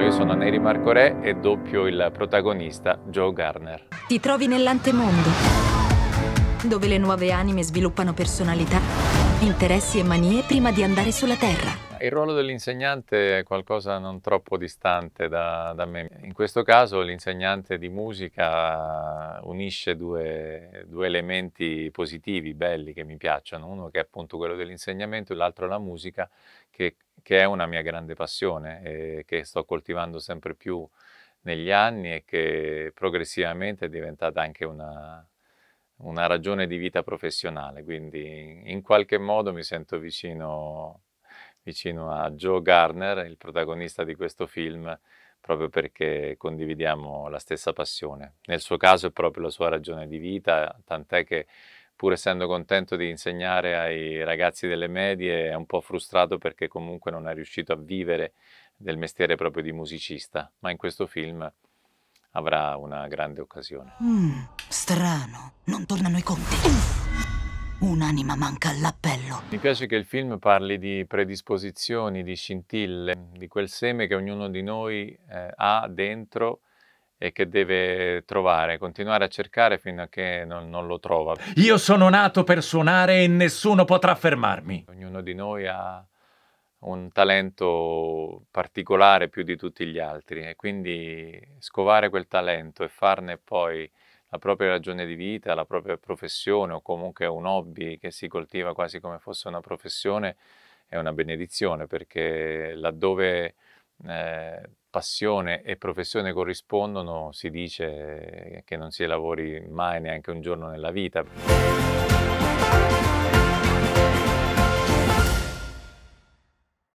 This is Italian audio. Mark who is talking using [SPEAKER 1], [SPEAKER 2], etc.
[SPEAKER 1] Io sono Neri Marco Re e doppio il protagonista Joe Garner. Ti trovi nell'antemondo, dove le nuove anime sviluppano personalità, interessi e manie prima di andare sulla Terra. Il ruolo dell'insegnante è qualcosa non troppo distante da, da, me. In questo caso l'insegnante di musica unisce due, due, elementi positivi, belli, che mi piacciono. Uno che è appunto quello dell'insegnamento e l'altro la musica, che, che, è una mia grande passione e eh, che sto coltivando sempre più negli anni e che progressivamente è diventata anche una, una ragione di vita professionale. Quindi in qualche modo mi sento vicino vicino a Joe Garner, il protagonista di questo film, proprio perché condividiamo la stessa passione. Nel suo caso è proprio la sua ragione di vita, tant'è che pur essendo contento di insegnare ai ragazzi delle medie è un po' frustrato perché comunque non è riuscito a vivere del mestiere proprio di musicista, ma in questo film avrà una grande occasione. Mm, strano, non tornano i conti. Un'anima manca all'appello. Mi piace che il film parli di predisposizioni, di scintille, di quel seme che ognuno di noi eh, ha dentro e che deve trovare, continuare a cercare fino a che non, non, lo trova. Io sono nato per suonare e nessuno potrà fermarmi. Ognuno di noi ha un talento particolare più di tutti gli altri e quindi scovare quel talento e farne poi la propria ragione di vita, la propria professione o comunque un hobby che si coltiva quasi come fosse una professione è una benedizione perché laddove eh, passione e professione corrispondono si dice che non si lavori mai neanche un giorno nella vita.